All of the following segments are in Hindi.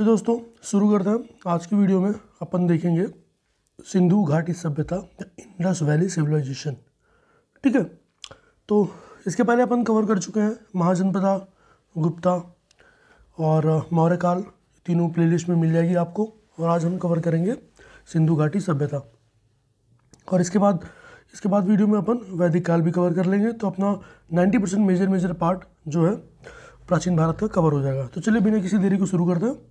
तो दोस्तों शुरू करते हैं आज की वीडियो में अपन देखेंगे सिंधु घाटी सभ्यता या इंडस वैली सिविलाइजेशन ठीक है तो इसके पहले अपन कवर कर चुके हैं महाजनपदा गुप्ता और मौर्य काल तीनों प्लेलिस्ट में मिल जाएगी आपको और आज हम कवर करेंगे सिंधु घाटी सभ्यता और इसके बाद इसके बाद वीडियो में अपन वैदिक काल भी कवर कर लेंगे तो अपना ninety percent major major part जो है प्राचीन भारत का कवर हो जाएगा तो चलिए बिना किसी देरी को शुरू करते हैं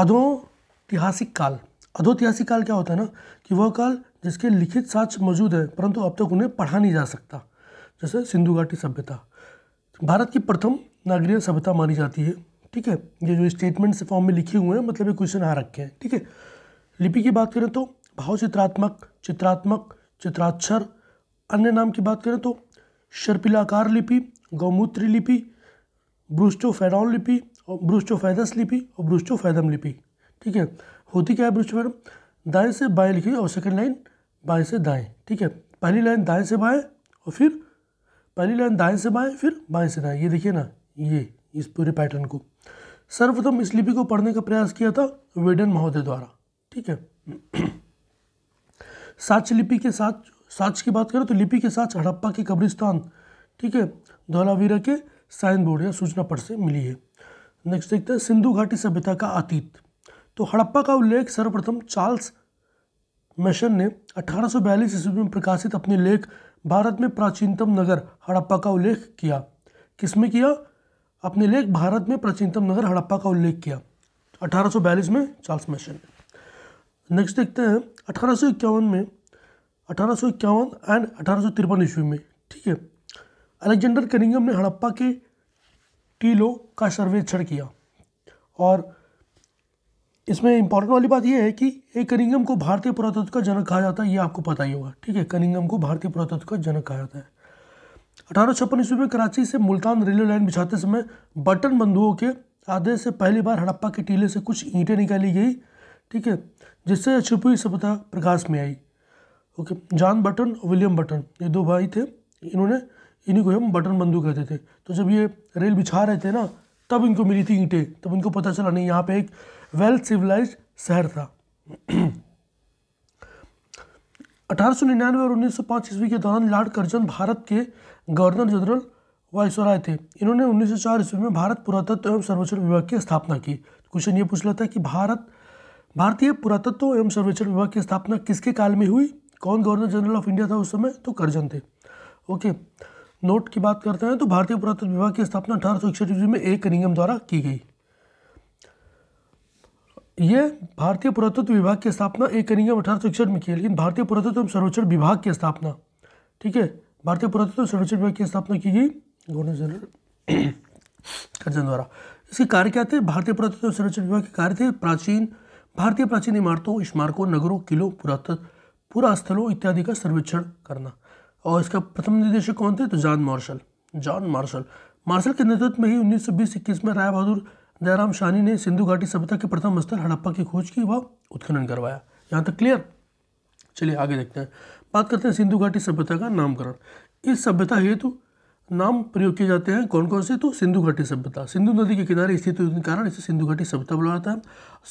अधोतिहासिक काल अधोतिहासिक काल क्या होता है ना कि वह काल जिसके लिखित साक्ष मौजूद है परंतु अब तक उन्हें पढ़ा नहीं जा सकता जैसे सिंधु घाटी सभ्यता भारत की प्रथम नागरिक सभ्यता मानी जाती है ठीक है ये जो स्टेटमेंट्स फॉर्म में लिखे हुए हैं मतलब ये क्वेश्चन आ रखे हैं ठीक है लिपि की बात करें तो भावचित्रात्मक चित्रात्मक चित्राक्षर अन्य नाम की बात करें तो शर्पिलाकार लिपि गौमूत्र लिपि ब्रूस्टोफेरॉन लिपि और ब्रूस्टोफैदस लिपि और ब्रूस्टोफैदम लिपि ठीक है होती क्या है ब्रूस्टोफैदम दाएँ से बाएँ लिखी और सेकेंड लाइन बाएं से दाएँ ठीक है पहली लाइन दाएँ से बाएँ और फिर पहली लाइन दाएँ से बाएँ फिर बाएं से दाएँ ये देखिए ना ये इस पूरे पैटर्न को सर्वप्रथम इस लिपि को पढ़ने का प्रयास किया था वेडन महोदय द्वारा ठीक है साक्ष लिपि के साथ साक्ष की बात करें तो लिपि के साथ हड़प्पा के कब्रिस्तान ठीक है धौलावीरा के साइन बोर्ड या सूचना पट से मिली है नेक्स्ट देखते हैं सिंधु घाटी सभ्यता का अतीत तो हड़प्पा का उल्लेख सर्वप्रथम चार्ल्स मैशन ने 1842 ईस्वी में प्रकाशित अपने लेख भारत में प्राचीनतम नगर हड़प्पा का उल्लेख किया किसमें किया अपने लेख भारत में प्राचीनतम नगर हड़प्पा का उल्लेख किया अठारह में चार्ल्स मैशन ने नेक्स्ट देखते हैं अठारह में अठारह एंड अठारह ईस्वी में ठीक है अलेक्जेंडर कनिंगम ने हड़प्पा के किलो का सर्वेक्षण किया और इसमें इंपॉर्टेंट वाली बात यह है कि एक कनिंगम को भारतीय पुरातत्व का जनक कहा जाता है ये आपको पता ही होगा ठीक है कनिंगम को भारतीय पुरातत्व का जनक कहा जाता है अठारह छप्पन ईस्वी में कराची से मुल्तान रेलवे लाइन बिछाते समय बटन बंधुओं के आदेश से पहली बार हड़प्पा के टीले से कुछ ईंटें निकाली गई ठीक है जिससे हुई सभ्यता प्रकाश में आई ओके जॉन बटन और विलियम बटन ये दो भाई थे इन्होंने इन्हीं को हम बटन बंदूक कहते थे तो जब ये रेल बिछा रहे थे ना तब इनको मिली थी ईंटें तब इनको पता चला नहीं यहाँ पे एक वेल सिविलाइज शहर था अठारह निन्यानवे और उन्नीस सौ पाँच ईस्वी के दौरान लॉर्ड कर्जन भारत के गवर्नर जनरल वायसराय थे इन्होंने उन्नीस सौ चार ईस्वी में भारत पुरातत्व एवं सर्वेक्षण विभाग की स्थापना की क्वेश्चन ये पूछ लेता है कि भारत भारतीय पुरातत्व एवं सर्वेक्षण विभाग की स्थापना किसके काल में हुई कौन गवर्नर जनरल ऑफ इंडिया था उस समय तो कर्जन थे ओके okay. नोट की बात करते हैं तो भारतीय पुरातत्व विभाग की स्थापना अठारह सौ इकसठ ईस्वी में एक कनिंगम द्वारा की गई ये भारतीय पुरातत्व विभाग की स्थापना एक कनिंगम अठारह सौ इकसठ में की लेकिन भारतीय पुरातत्व एवं सर्वेक्षण विभाग की स्थापना ठीक है भारतीय पुरातत्व संरक्षण विभाग की स्थापना की गई गवर्नर जनरल कर्जन द्वारा इसके कार्य क्या थे भारतीय पुरातत्व संरक्षण विभाग के कार्य थे प्राचीन भारतीय प्राचीन इमारतों स्मारकों नगरों किलों पुरातत्व पुरास्थलों इत्यादि का सर्वेक्षण करना और इसका प्रथम निर्देशक कौन थे तो John Marshall John Marshall Marshall के नेतृत्व में ही उन्नीस सौ बीस इक्कीस में राय बहादुर दयाराम शानी ने सिंधु घाटी सभ्यता के प्रथम स्थल हड़प्पा की खोज की व उत्खनन करवाया यहाँ तक क्लियर चलिए आगे देखते हैं बात करते हैं सिंधु घाटी सभ्यता का नामकरण इस सभ्यता हेतु नाम प्रयोग किए जाते हैं कौन कौन से तो सिंधु घाटी सभ्यता सिंधु नदी के किनारे स्थित होने के कारण इसे सिंधु घाटी सभ्यता बोला जाता है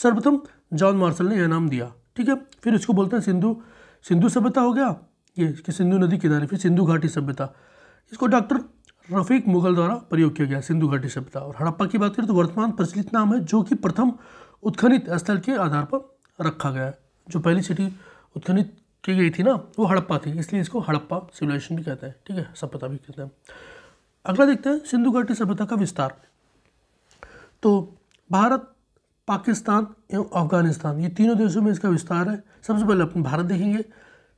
सर्वप्रथम जॉन मार्शल ने यह नाम दिया ठीक है फिर इसको बोलते हैं सिंधु सिंधु सभ्यता हो गया ये कि सिंधु नदी किनारे फिर सिंधु घाटी सभ्यता इसको डॉक्टर रफीक मुगल द्वारा प्रयोग किया गया सिंधु घाटी सभ्यता और हड़प्पा की बात करें तो वर्तमान प्रचलित नाम है जो कि प्रथम उत्खनित स्थल के आधार पर रखा गया है जो पहली सिटी उत्खनित की गई थी ना वो हड़प्पा थी इसलिए इसको हड़प्पा सिविलाइजेशन भी कहते हैं ठीक है सभ्यता भी कहते हैं अगला देखते हैं सिंधु घाटी सभ्यता का विस्तार तो भारत पाकिस्तान एवं अफगानिस्तान ये तीनों देशों में इसका विस्तार है सबसे पहले अपन भारत देखेंगे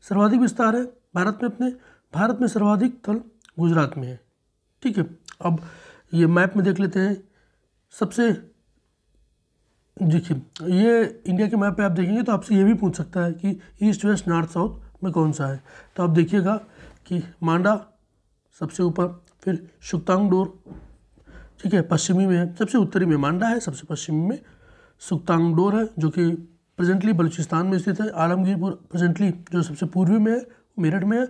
सर्वाधिक विस्तार है भारत में अपने भारत में सर्वाधिक थल गुजरात में है ठीक है अब ये मैप में देख लेते हैं सबसे देखिए ये इंडिया के मैप पे आप देखेंगे तो आपसे ये भी पूछ सकता है कि ईस्ट वेस्ट नॉर्थ साउथ में कौन सा है तो आप देखिएगा कि मांडा सबसे ऊपर फिर शुक्तांगडोर ठीक है पश्चिमी में है सबसे उत्तरी में मांडा है सबसे पश्चिमी में सुक्तांगडोर है जो कि प्रेजेंटली बलूचिस्तान में स्थित है आलमगीरपुर प्रेजेंटली जो सबसे पूर्वी में है मेरठ में है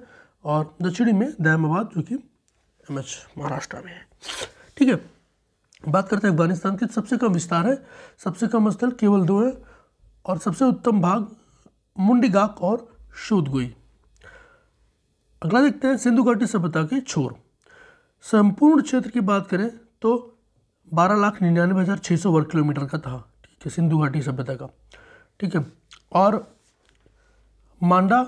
और दक्षिणी में दयामाबाद जो कि एम एच महाराष्ट्र में है ठीक है बात करते हैं अफगानिस्तान के सबसे कम विस्तार है सबसे कम स्थल केवल दो है और सबसे उत्तम भाग मुंडीगाक और शोधगोई अगला देखते हैं सिंधु घाटी सभ्यता के छोर संपूर्ण क्षेत्र की बात करें तो बारह लाख निन्यानवे हज़ार छः सौ वर्ग किलोमीटर का था ठीक है सिंधु घाटी सभ्यता का ठीक है और मांडा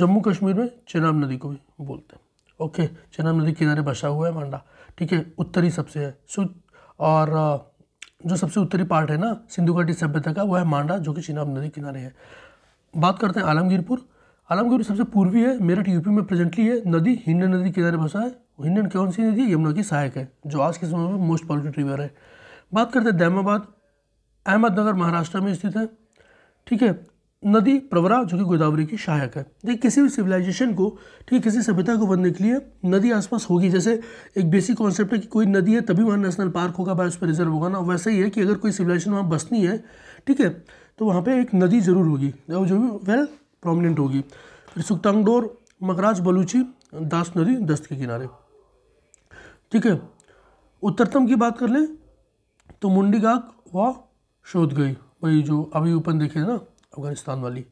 जम्मू कश्मीर में चेनाब नदी को भी बोलते हैं ओके चेनाब नदी किनारे बसा हुआ है मांडा ठीक है उत्तरी सबसे है और जो सबसे उत्तरी पार्ट है ना सिंधु घाटी सभ्यता का वो है मांडा जो कि चेनाब नदी किनारे है बात करते हैं आलमगीरपुर आलमगीर सबसे पूर्वी है मेरठ यूपी में प्रेजेंटली है नदी हिंडन नदी किनारे बसा है हिंडन कौन सी नदी यमुना की सहायक है जो आज के समय में मोस्ट पॉल्यूटेड रिवर है बात करते हैं दैमाबाद अहमदनगर महाराष्ट्र में स्थित है ठीक है नदी प्रवरा जो कि गोदावरी की सहायक है देखिए किसी भी सिविलाइजेशन को ठीक है किसी सभ्यता को बनने के लिए नदी आसपास होगी जैसे एक बेसिक कॉन्सेप्ट है कि कोई नदी है तभी वहाँ नेशनल पार्क होगा उस पर रिजर्व होगा ना वैसे ही है कि अगर कोई सिविलाइजेशन वहाँ बसनी है ठीक है तो वहाँ पर एक नदी ज़रूर होगी जो भी वेल प्रोमिनेंट होगी फिर सुक्तांगडोर मकराज बलूची दास नदी दस्त के किनारे ठीक है उत्तरतम की बात कर लें तो मुंडीगाक व शोध गई वही जो अभी ऊपर देखे ना अफगानिस्तान वाली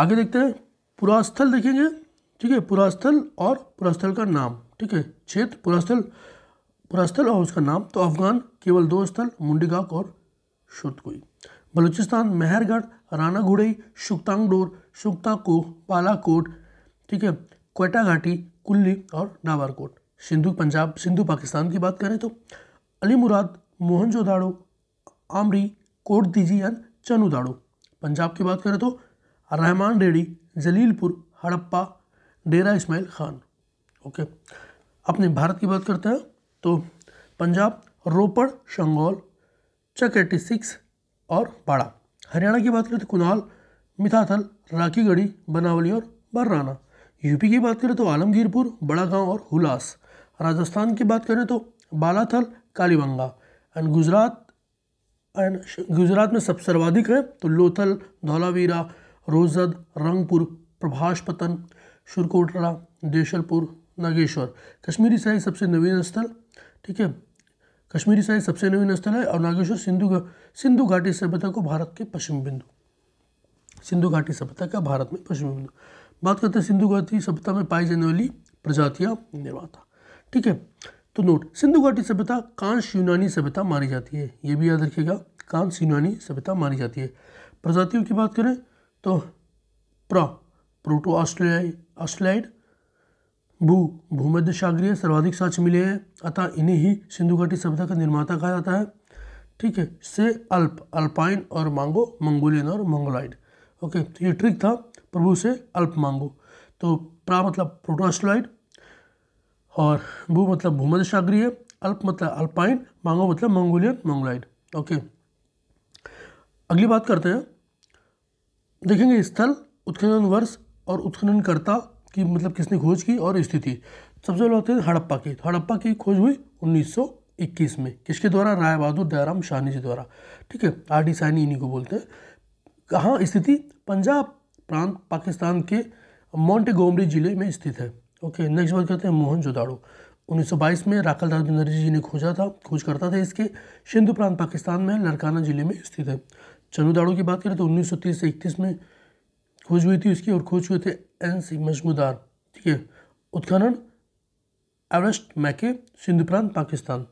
आगे देखते हैं पुरास्थल देखेंगे ठीक है पुरास्थल और पुरास्थल का नाम ठीक है क्षेत्र पुरास्थल पुरास्थल और उसका नाम तो अफगान केवल दो स्थल मुंडीगाक और शुतकुई बलूचिस्तान मेहरगढ़ राना घुड़ई शुक्तांगडोर शुक्ताको बालाकोट ठीक है कोयटा घाटी कुल्ली और नावारकोट सिंधु पंजाब सिंधु पाकिस्तान की बात करें तो अली मुराद मोहनजोदाड़ो आमरी दीजी और चनू दाड़ो पंजाब की बात करें तो रहमान रेडी जलीलपुर हड़प्पा डेरा इस्माइल खान ओके अपने भारत की बात करते हैं तो पंजाब रोपड़ शंगोल चक एट्टी सिक्स और बाड़ा हरियाणा की बात करें तो कुनाल मिथाथल राखीगढ़ी बनावली और बर्राना यूपी की बात करें तो आलमगीरपुर बड़ा गांव और हुलास राजस्थान की बात करें तो बालाथल कालीबंगा एंड गुजरात एंड गुजरात में सब सर्वाधिक है तो लोथल धौलावीरा रोजद रंगपुर प्रभाषपतन शुरकोटरा देशलपुर नागेश्वर कश्मीरी साहिब सबसे नवीन स्थल ठीक है कश्मीरी साहिब सबसे नवीन स्थल है और नागेश्वर सिंधु सिंधु घाटी सभ्यता को भारत के पश्चिम बिंदु सिंधु घाटी सभ्यता का भारत में पश्चिम बिंदु बात करते हैं सिंधु घाटी सभ्यता में पाई जाने वाली प्रजातियाँ निर्माता ठीक है तो नोट सिंधु घाटी सभ्यता कांस यूनानी सभ्यता मानी जाती है ये भी याद रखिएगा कांस यूनानी सभ्यता मानी जाती है प्रजातियों की बात करें तो प्रा प्रोटो ऑस्ट्रेलियाई ऑस्ट्रेलाइड भू भूमध्य सागरीय सर्वाधिक साक्ष्य मिले हैं अतः इन्हें ही सिंधु घाटी सभ्यता का निर्माता कहा जाता है ठीक है से अल्प अल्पाइन और मांगो मंगोलियन और मंगोलाइड ओके तो ये ट्रिक था प्रभु से अल्प मांगो तो प्रा मतलब प्रोटो ऑस्ट्रेलाइड और भू मतलब भूमध्य सागरीय अल्प मतलब अल्पाइन मांगो मतलब मंगोलियन मंगोलाइड ओके अगली बात करते हैं देखेंगे स्थल उत्खनन वर्ष और उत्खननकर्ता की मतलब किसने खोज की और स्थिति सबसे पहले होते हैं हड़प्पा की तो हड़प्पा की खोज हुई 1921 में किसके द्वारा राय बहादुर दयाराम शाहनी जी द्वारा ठीक है आर डी साइनी इन्हीं को बोलते हैं कहाँ स्थिति पंजाब प्रांत पाकिस्तान के मॉन्टेगोमरी जिले में स्थित है ओके नेक्स्ट बात करते हैं मोहन जोदाड़ो 1922 में राखल दास बनर्जी जी ने खोजा था खोज करता था इसके सिंधु प्रांत पाकिस्तान में लड़काना जिले में स्थित है चनू दाड़ो की बात करें तो 1930 से 31 में खोज हुई थी उसकी और खोज हुए थे एन सी मजमूदार ठीक है उत्खनन एवरेस्ट मैके सिंधु प्रांत पाकिस्तान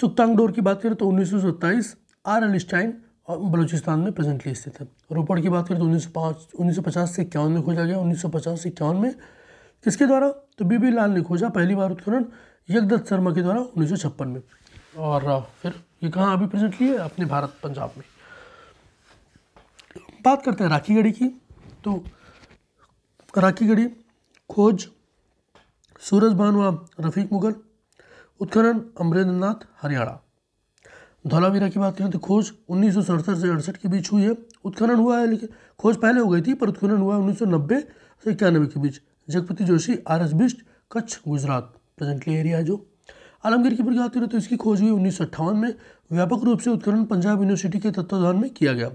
सुक्तांग डोर की बात करें तो उन्नीस आर एलिस्टाइन और बलूचिस्तान में प्रेजेंटली स्थित है रोपड़ की बात करें तो उन्नीस सौ से इक्यावन में खोजा गया उन्नीस सौ में किसके द्वारा तो बी बी लाल निखोजा पहली बार उत्खनन यज्ञदत्त शर्मा के द्वारा उन्नीस में और फिर ये कहाँ अभी प्रेजेंट किए अपने भारत पंजाब में बात करते हैं राखी गढ़ी की तो राखी गढ़ी खोज सूरज व रफीक मुगल उत्खनन अमरेंद्र नाथ हरियाणा धौलावीरा की बात करें तो खोज उन्नीस से अड़सठ के बीच हुई है उत्खनन हुआ है लेकिन खोज पहले हो गई थी पर उत्खनन हुआ है उन्नीस से इक्यानवे के बीच Jagpati Joshi R S Bisht Kutch Gujarat presently area है जो आलमगीर की बात करें तो इसकी खोज हुई उन्नीस में व्यापक रूप से उत्खनन पंजाब यूनिवर्सिटी के तत्वाधान में किया गया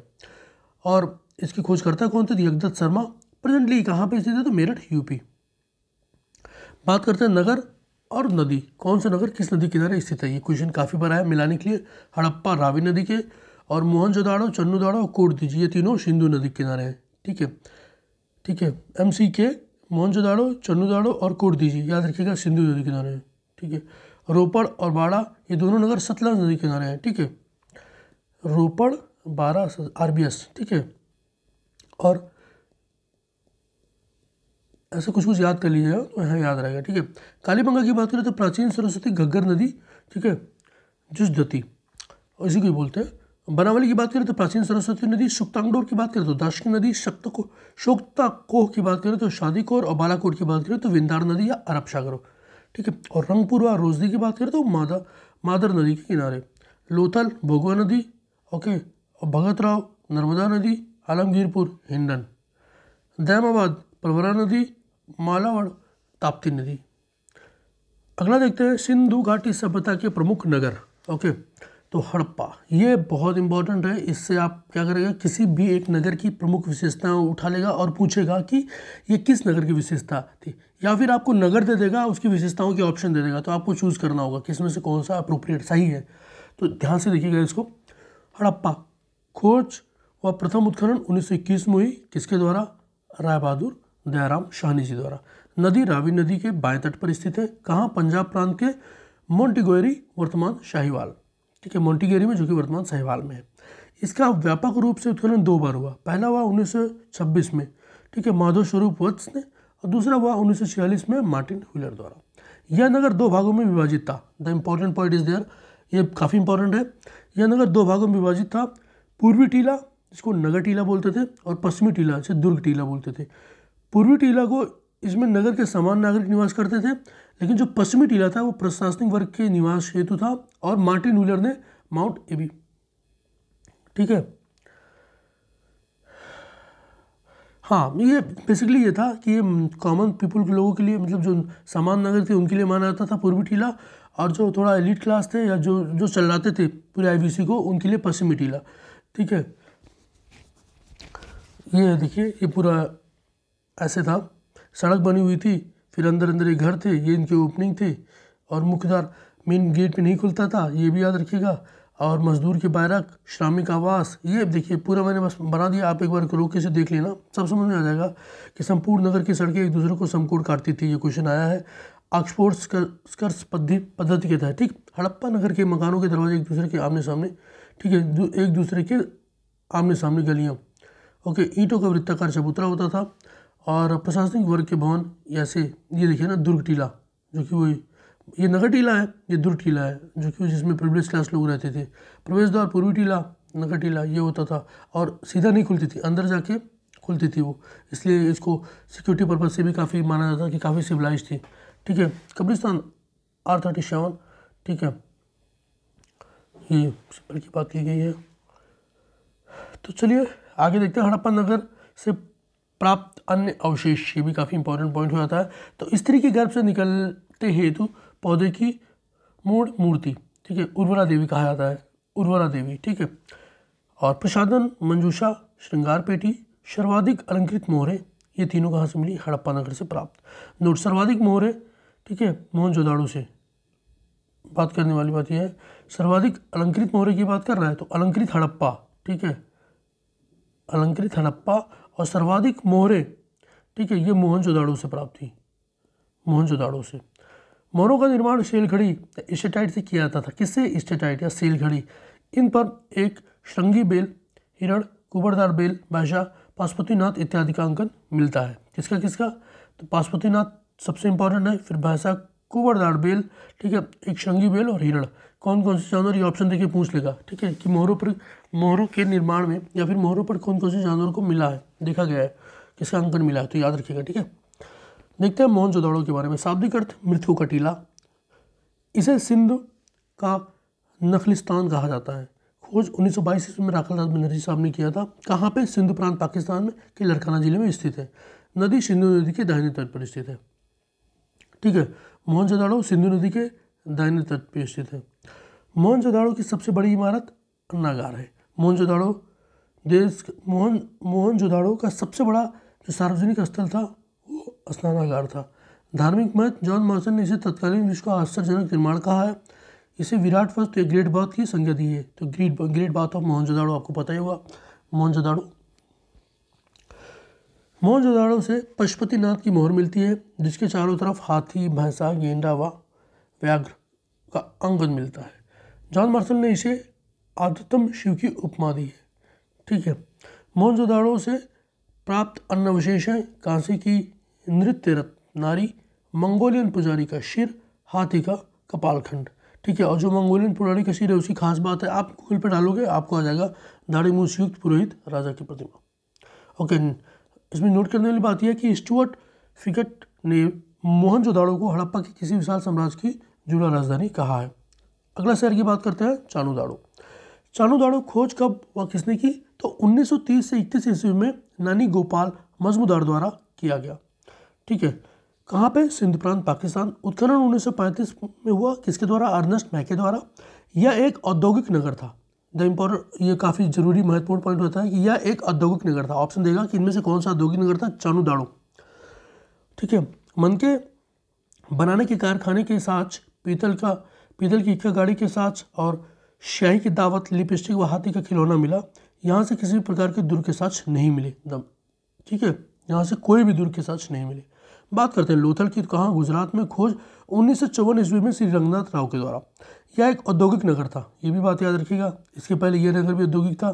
और इसकी खोजकर्ता कौन थे यगदत्त शर्मा प्रेजेंटली कहाँ पर स्थित है तो मेरठ यूपी बात करते हैं नगर और नदी कौन सा नगर किस नदी किनारे स्थित है ये क्वेश्चन काफ़ी बार आया मिलाने के लिए हड़प्पा रावी नदी के और मोहनजोदाड़ो चन्नूदाड़ो और कोटदीजी ये तीनों सिंधु नदी किनारे हैं ठीक है ठीक है एम सी के मोहनजोदाड़ो चन्नूदाड़ो और कोट दीजिए याद रखिएगा सिंधु नदी किनारे हैं ठीक है रोपड़ और बाड़ा ये दोनों नगर सतलज नदी किनारे हैं ठीक है रोपड़ बारा आर बी एस ठीक है और ऐसा कुछ कुछ याद कर लीजिएगा तो यहाँ याद रहेगा ठीक है कालीबंगा की बात करें तो प्राचीन सरस्वती घग्गर नदी ठीक है जुस्दती और इसी को बोलते हैं बनावली की बात करें तो प्राचीन सरस्वती नदी शुक्तांगडोर की बात करें तो दाशकी नदी को शोक्ता कोह की बात करें तो शादी कोर और बालाकोट की बात करें तो विंदार नदी या अरब सागर ठीक है और रंगपुर और रोजदी की बात करें तो मादा मादर नदी के किनारे लोथल भोगवा नदी ओके और भगत राव नर्मदा नदी आलमगीरपुर हिंडन दैमाबाद परवरा नदी मालावड़ ताप्ती नदी अगला देखते हैं सिंधु घाटी सभ्यता के प्रमुख नगर ओके तो हड़प्पा ये बहुत इंपॉर्टेंट है इससे आप क्या करेगा किसी भी एक नगर की प्रमुख विशेषताएं उठा लेगा और पूछेगा कि ये किस नगर की विशेषता थी या फिर आपको नगर दे देगा उसकी विशेषताओं के ऑप्शन दे देगा तो आपको चूज़ करना होगा किसमें से कौन सा अप्रोप्रिएट सही है तो ध्यान से देखिएगा इसको हड़प्पा खोज व प्रथम उत्खनन उन्नीस में हुई किसके द्वारा राय बहादुर दयाराम शाहनी जी द्वारा नदी रावी नदी के बाएं तट पर स्थित है कहाँ पंजाब प्रांत के मोन्टिगोरी वर्तमान शाहीवाल ठीक है मोन्टीगेरी में जो कि वर्तमान सहवाल में है इसका व्यापक रूप से उत्खनन दो बार हुआ पहला हुआ 1926 में ठीक है माधव स्वरूप वत्स ने और दूसरा हुआ उन्नीस में मार्टिन हुलर द्वारा यह नगर दो भागों में विभाजित था the important point is there ये काफ़ी इंपॉर्टेंट है यह नगर दो भागों में विभाजित था पूर्वी टीला जिसको नगर टीला बोलते थे और पश्चिमी टीला जिसे दुर्ग टीला बोलते थे पूर्वी टीला को इसमें नगर के समान नागरिक निवास करते थे लेकिन जो पश्चिमी टीला था वो प्रशासनिक वर्ग के निवास हेतु था और मार्टिन व्हीलर ने माउंट एबी ठीक है हाँ ये बेसिकली ये था कि ये कॉमन पीपल के लोगों के लिए मतलब जो समान नगर थे उनके लिए माना जाता था पूर्वी टीला और जो थोड़ा एलिट क्लास थे या जो जो चलाते थे पूरे आई को उनके लिए पश्चिमी टीला ठीक है ये देखिए ये पूरा ऐसे था सड़क बनी हुई थी फिर अंदर अंदर ये घर थे ये इनके ओपनिंग थी और मुख्यधार मेन गेट पे नहीं खुलता था ये भी याद रखिएगा और मजदूर के बैरक श्रामिक आवास ये देखिए पूरा मैंने बस बना दिया आप एक बार रोके से देख लेना सब समझ में आ जाएगा कि संपूर्ण नगर की सड़कें एक दूसरे को समकोण काटती थी ये क्वेश्चन आया है ऑक्सफोर्ड स्कर्स पद्धति के तहत ठीक हड़प्पा नगर के मकानों के दरवाजे एक दूसरे के आमने सामने ठीक है एक दूसरे के आमने सामने गलियाँ ओके ईंटों का वृत्ताकार चबूतरा होता था और प्रशासनिक वर्ग के भवन ऐसे ये देखिए ना दुर्ग टीला जो कि वो ये नगर टीला है ये दुर्ग टीला है जो कि जिसमें प्रिवलेज क्लास लोग रहते थे प्रवेश द्वार पूर्वी टीला नगर टीला ये होता था और सीधा नहीं खुलती थी अंदर जाके खुलती थी वो इसलिए इसको सिक्योरिटी पर्पज से भी काफ़ी माना जाता कि काफ़ी सिविलाइज थी ठीक है कब्रिस्तान आर थर्टी सेवन ठीक है ये सिंपल की बात की गई है तो चलिए आगे देखते हैं हड़प्पा नगर से प्राप्त अन्य अवशेष ये भी काफ़ी इंपॉर्टेंट पॉइंट हो जाता है तो स्त्री के गर्भ से निकलते हेतु पौधे की मूड़ मूर्ति ठीक है उर्वरा देवी कहा जाता है उर्वरा देवी ठीक है और प्रसादन मंजूषा श्रृंगार पेटी सर्वाधिक अलंकृत मोहरे ये तीनों कहाँ से मिली हड़प्पा नगर से प्राप्त नोट सर्वाधिक मोहरे ठीक है मोहन जोदाड़ू से बात करने वाली बात यह है सर्वाधिक अलंकृत मोहरे की बात कर रहा है तो अलंकृत हड़प्पा ठीक है अलंकृत हड़प्पा और सर्वाधिक मोहरे ठीक है ये मोहनजोदाड़ो से प्राप्त हुई मोहनजोदाड़ो से मोहरों का निर्माण सेलखड़ी स्टेटाइट से किया जाता था किससे स्टेटाइट या घड़ी इन पर एक श्रृंगी बेल हिरण कुबड़दार बेल बादशाह पाशुपतिनाथ इत्यादि का अंकन मिलता है किसका किसका तो पाशुपतिनाथ सबसे इंपॉर्टेंट है फिर भाषा कुबरदार बेल ठीक है एक शंगी बेल और हिरण कौन कौन से जानवर ये ऑप्शन देखिए पूछ लेगा ठीक है कि मोहरों पर मोहरों के निर्माण में या फिर मोहरों पर कौन कौन से जानवर को मिला है देखा गया है किसका अंकन मिला है तो याद रखिएगा ठीक है देखते हैं मोहन जोदाड़ो के बारे में शाब्दिक अर्थ मृत्यु का टीला इसे सिंधु का नखलिस्तान कहा जाता है खोज उन्नीस ईस्वी में राखल दास बनर्जी साहब ने किया था कहाँ पे सिंधु प्रांत पाकिस्तान में के लड़काना जिले में स्थित है नदी सिंधु नदी के दाहिने तट पर स्थित है ठीक है मोहनजोदाड़ो सिंधु नदी के दाहिने तट पर स्थित है मोहनजोदाड़ो की सबसे बड़ी इमारत अन्नागार है मोहनजोदाड़ो देश मोहन मोहनजोदाड़ो का सबसे बड़ा जो सार्वजनिक स्थल था वो स्नानागार था धार्मिक महत्व जॉन मॉर्सन ने इसे तत्कालीन विश्व का आश्चर्यजनक निर्माण कहा है इसे विराट फर्स्ट या ग्रेट बात की संज्ञा दी है तो ग्रेट ग्रेट बात ऑफ तो मोहनजोदाड़ो आपको पता ही मोहन मोहनजोदाड़ो मोहनजोदाड़ो से पशुपतिनाथ की मोहर मिलती है जिसके चारों तरफ हाथी भैंसा गेंडा व व्याघ्र का अंगन मिलता है जॉन मार्सल ने इसे आदतम शिव की उपमा दी है ठीक है मोहनजोदाड़ो से प्राप्त अन्न अवशेष हैं कांसे की नृत्य रत्न नारी मंगोलियन पुजारी का शिर हाथी का कपालखंड ठीक है और जो मंगोलियन पुजारी का शिर है उसकी खास बात है आप गूगल पर डालोगे आपको आ जाएगा दाढ़ी मुंह संयुक्त पुरोहित राजा की प्रतिमा ओके इसमें नोट करने वाली बात यह है कि स्टुअर्ट फिकट ने मोहनजोदाड़ो को हड़प्पा के किसी विशाल साम्राज्य की जुड़ा राजधानी कहा है अगला शहर की बात करते हैं चानोदाड़ो दाड़ो खोज कब व किसने की तो 1930 से इकतीस ईस्वी में नानी गोपाल मजमूदार द्वारा किया गया ठीक है कहाँ पे सिंध प्रांत पाकिस्तान उत्खनन 1935 में हुआ किसके द्वारा अर्नस्ट मैके द्वारा यह एक औद्योगिक नगर था द इम्पोर्टेंट ये काफ़ी जरूरी महत्वपूर्ण पॉइंट होता है कि यह एक औद्योगिक नगर था ऑप्शन देगा कि इनमें से कौन सा औद्योगिक नगर था चानू दाड़ो ठीक है मन के बनाने के कारखाने के साथ पीतल का पीतल की इक्का गाड़ी के साथ और शाही की दावत लिपस्टिक व हाथी का खिलौना मिला यहाँ से किसी भी प्रकार के दुर्ग के साथ नहीं मिले दम ठीक है यहाँ से कोई भी दुर्ग के साथ नहीं मिले बात करते हैं लोथल की तो कहाँ गुजरात में खोज उन्नीस सौ ईस्वी में श्री रंगनाथ राव के द्वारा यह एक औद्योगिक नगर था ये भी बात याद रखिएगा इसके पहले यह नगर भी औद्योगिक था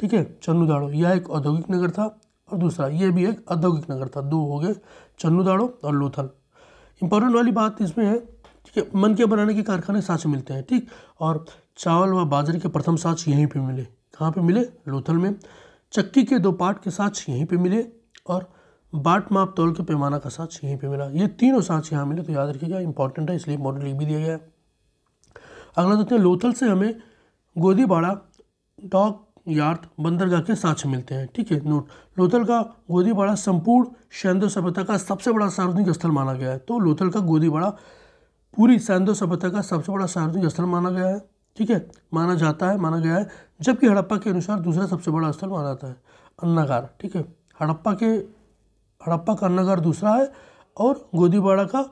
ठीक है चन्नू दाड़ो यह एक औद्योगिक नगर था और दूसरा यह भी एक औद्योगिक नगर था दो हो गए चन्नू दाड़ो और लोथल इंपॉर्टेंट वाली बात इसमें है ठीक है मन के बनाने के कारखाने साँच मिलते हैं ठीक और चावल व बाजरे के प्रथम साँच यहीं पर मिले कहाँ पर मिले लोथल में चक्की के दो पार्ट के साँच यहीं पर मिले और बाट माप तौल के पैमाना का साँच यहीं पर मिला ये तीनों साँच यहाँ मिले तो याद रखिएगा इंपॉर्टेंट है इसलिए मॉडल लिख भी दिया गया है अगला देखते हैं लोथल से हमें गोदीबाड़ा डॉक यार्थ बंदरगाह के साथ मिलते हैं ठीक है नोट लोथल का गोदीबाड़ा संपूर्ण सैंधव सभ्यता का सबसे बड़ा सार्वजनिक स्थल माना गया है तो लोथल का गोदीबाड़ा पूरी सैंदो सभ्यता का सबसे बड़ा सार्वजनिक स्थल माना गया है ठीक है माना जाता है माना गया है जबकि हड़प्पा के अनुसार दूसरा सबसे बड़ा स्थल माना जाता है अन्नागार ठीक है हड़प्पा के हड़प्पा का अन्नागार दूसरा है और गोदीबाड़ा का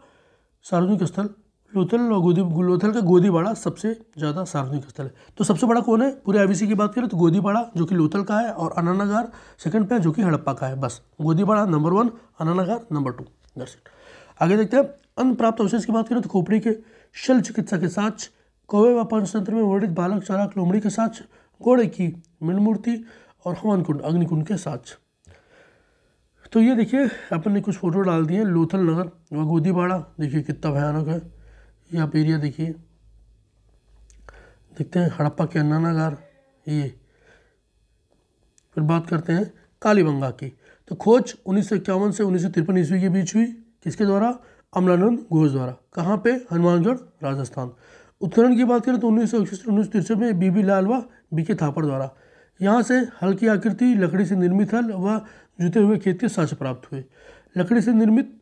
सार्वजनिक स्थल लोथल और गोदी लोथल का गोदीबाड़ा सबसे ज़्यादा सार्वजनिक स्थल है तो सबसे बड़ा कौन है पूरे आईवीसी की बात करें तो गोदीबाड़ा जो कि लोथल का है और अनानागार सेकंड पे जो कि हड़प्पा का है बस गोदीबाड़ा नंबर वन अनानागार नंबर टू दैट्स आगे देखते हैं अन्न प्राप्त अवशेष की बात करें तो खोपड़ी के शल चिकित्सा के साथ कौवे व पंचतंत्र में वर्णित बालक चालक लोमड़ी के साथ घोड़े की मिनमूर्ति और हवन कुंड अग्निकुंड के साथ तो ये देखिए अपन ने कुछ फ़ोटो डाल दिए लोथल नगर व गोदीबाड़ा देखिए कितना भयानक है ये आप एरिया देखिए देखते हैं हड़प्पा के अन्नानागार ये फिर बात करते हैं कालीबंगा की तो खोज उन्नीस से उन्नीस सौ ईस्वी के बीच हुई किसके द्वारा अमलानंद घोष द्वारा कहाँ पे हनुमानगढ़ राजस्थान उत्खनन की बात करें तो उन्नीस सौ इकसठ उन्नीस तिरसठ में बीबी लाल व बी के थापर द्वारा यहाँ से हल्की आकृति लकड़ी से निर्मित हल व जुते हुए खेत के साक्ष्य प्राप्त हुए लकड़ी से निर्मित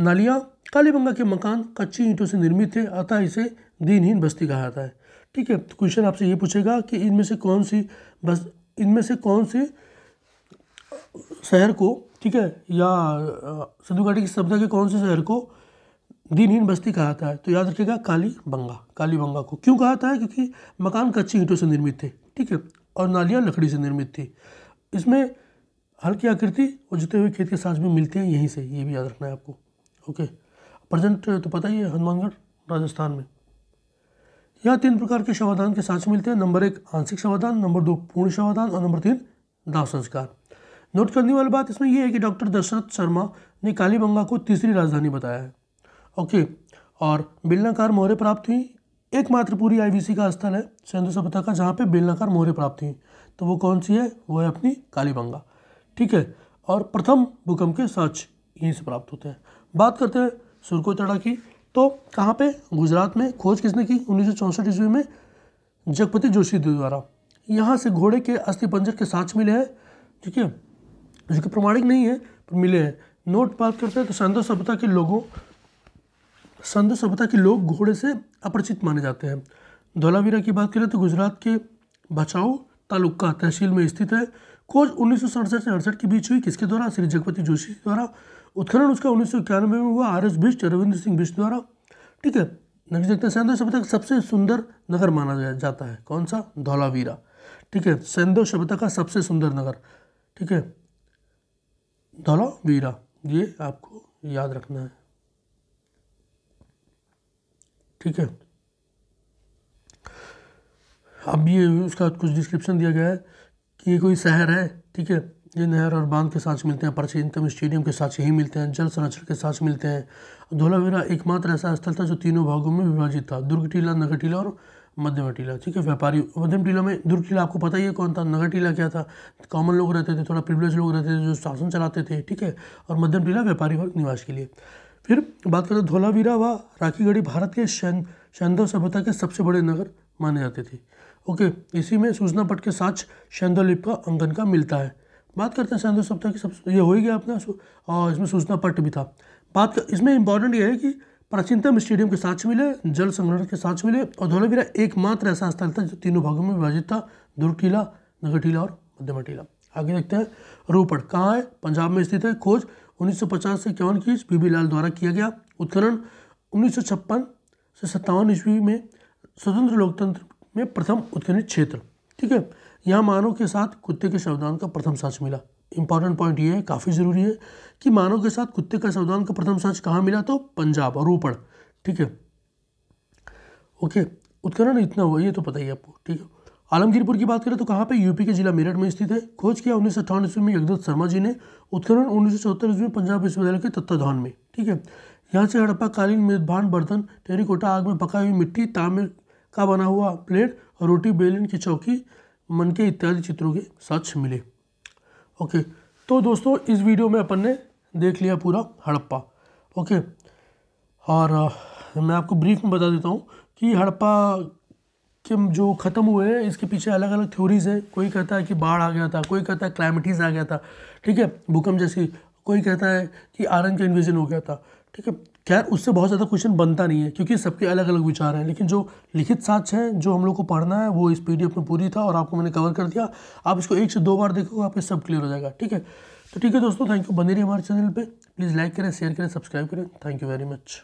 नालियाँ कालीबंगा के मकान कच्ची ईंटों से निर्मित थे अतः इसे दिनहीन बस्ती कहा जाता है ठीक है तो क्वेश्चन आपसे ये पूछेगा कि इनमें से कौन सी बस इनमें से कौन से शहर को ठीक है या सिंधु घाटी की सभ्यता के कौन से शहर को दिनहीन बस्ती कहा जाता है तो याद रखिएगा काली बंगा काली बंगा को क्यों कहा जाता है क्योंकि मकान कच्ची ईंटों से निर्मित थे ठीक है और नालियाँ लकड़ी से निर्मित थी इसमें हल्की आकृति और जुते हुए खेत के साँस में मिलते हैं यहीं से ये भी याद रखना है आपको ओके प्रेजेंट तो पता ही है हनुमानगढ़ राजस्थान में यहाँ तीन प्रकार के शवादान के साक्ष मिलते हैं नंबर एक आंशिक शवादान नंबर दो पूर्ण शवादान और नंबर तीन दाह संस्कार नोट करने वाली बात इसमें यह है कि डॉक्टर दशरथ शर्मा ने कालीबंगा को तीसरी राजधानी बताया है ओके और बेलनाकार मोहरे प्राप्त हुई एकमात्र पूरी आईवीसी का स्थल है सेंधु सभ्यता का जहाँ पे बेलनाकार मोहरे प्राप्त हुई तो वो कौन सी है वो है अपनी कालीबंगा ठीक है और प्रथम भूकंप के साक्ष यहीं से प्राप्त होते हैं बात करते हैं सुरकोतड़ा की तो कहाँ पे गुजरात में खोज किसने की उन्नीस सौ ईस्वी में जगपति जोशी द्वारा यहाँ से घोड़े के अस्थि पंजर के साक्ष मिले हैं ठीक है जो कि प्रमाणिक नहीं है पर मिले हैं नोट बात करते हैं तो संधो सभ्यता के लोगों संधो सभ्यता के लोग घोड़े से अपरिचित माने जाते हैं धोलावीरा की बात करें तो गुजरात के बचाओ तालुका तहसील में स्थित है खोज उन्नीस से अड़सठ के बीच हुई किसके द्वारा श्री जगपति जोशी द्वारा उत्खनन उसका उन्नीस सौ इक्यानवे में हुआ आर एस बिष्ट रविंद्र सिंह बिष्ट द्वारा ठीक है नेक्स्ट देखते हैं सैंधव सभ्यता का सबसे सुंदर नगर माना जाता है कौन सा धौलावीरा ठीक है सैंधव सभ्यता का सबसे सुंदर नगर ठीक है धौलावीरा ये आपको याद रखना है ठीक है अब ये उसका कुछ डिस्क्रिप्शन दिया गया है कि ये कोई शहर है ठीक है ये नहर और बांध के साथ मिलते हैं तम स्टेडियम के साथ ही मिलते हैं जल संरक्षण के साथ मिलते हैं धोलावीरा एकमात्र ऐसा स्थल था जो तीनों भागों में विभाजित था दुर्ग टीला नगर टीला और मध्यम टीला ठीक है व्यापारी मध्यम टीला में दुर्ग टीला आपको पता ही है कौन था नगर टीला क्या था कॉमन लोग रहते थे थोड़ा प्रिवलेज लोग रहते थे जो शासन चलाते थे ठीक है और मध्यम टीला व्यापारी वर्ग निवास के लिए फिर बात करें धोलावीरा व राखीगढ़ी भारत के शैंदव सभ्यता के सबसे बड़े नगर माने जाते थे ओके इसी में सूचना पट के साथ शैंदव लिप का अंगन का मिलता है बात करते हैं संदेश सप्ताह की सब ये हो ही गया अपना और इसमें सूचना पट्ट भी था बात कर, इसमें इंपॉर्टेंट ये है कि प्राचीनतम स्टेडियम के साथ मिले जल संग्रहण के साथ मिले और धौलावीरा एकमात्र ऐसा स्थल था जो तीनों भागों में विभाजित था दुर्ग टीला नगर टीला और मध्यम टीला आगे देखते हैं रोपड़ कहाँ है पंजाब में स्थित है खोज 1950 से इक्यावन की बी बी लाल द्वारा किया गया उत्खनन उन्नीस से सत्तावन ईस्वी में स्वतंत्र लोकतंत्र में प्रथम उत्खनित क्षेत्र ठीक है यहाँ मानव के साथ कुत्ते के शवदान का प्रथम साक्ष मिला इंपॉर्टेंट पॉइंट ये है काफ़ी ज़रूरी है कि मानव के साथ कुत्ते का शवदान का प्रथम साक्ष कहाँ मिला तो पंजाब और रोपड़ ठीक है ओके उत्खनन इतना हुआ ये तो पता ही आपको ठीक है आलमगीरपुर की बात करें तो कहाँ पे यूपी के जिला मेरठ में स्थित है खोज किया उन्नीस सौ अठावन ईस्वी में यज्ञदत्त शर्मा जी ने उत्खनन उन्नीस सौ चौहत्तर ईस्वी में पंजाब विश्वविद्यालय के तत्वाधान में ठीक है यहाँ से हड़प्पा कालीन मेजबान बर्तन टेरिकोटा आग में पकाई हुई मिट्टी ताम्र का बना हुआ प्लेट रोटी बेलन की चौकी मन के इत्यादि चित्रों के साथ मिले ओके तो दोस्तों इस वीडियो में अपन ने देख लिया पूरा हड़प्पा ओके और मैं आपको ब्रीफ में बता देता हूँ कि हड़प्पा के जो ख़त्म हुए हैं इसके पीछे अलग अलग थ्योरीज हैं कोई कहता है कि बाढ़ आ गया था कोई कहता है क्लाइमेटीज आ गया था ठीक है भूकंप जैसी कोई कहता है कि आरन का इन्वेजन हो गया था ठीक है खैर उससे बहुत ज़्यादा क्वेश्चन बनता नहीं है क्योंकि सबके अलग अलग विचार हैं लेकिन जो लिखित साक्ष है जो हम लोग को पढ़ना है वो इस पी में पूरी था और आपको मैंने कवर कर दिया आप इसको एक से दो बार देखोगे आप सब क्लियर हो जाएगा ठीक है तो ठीक है दोस्तों थैंक यू बने रही हमारे चैनल पर प्लीज़ लाइक करें शेयर करें सब्सक्राइब करें थैंक यू वेरी मच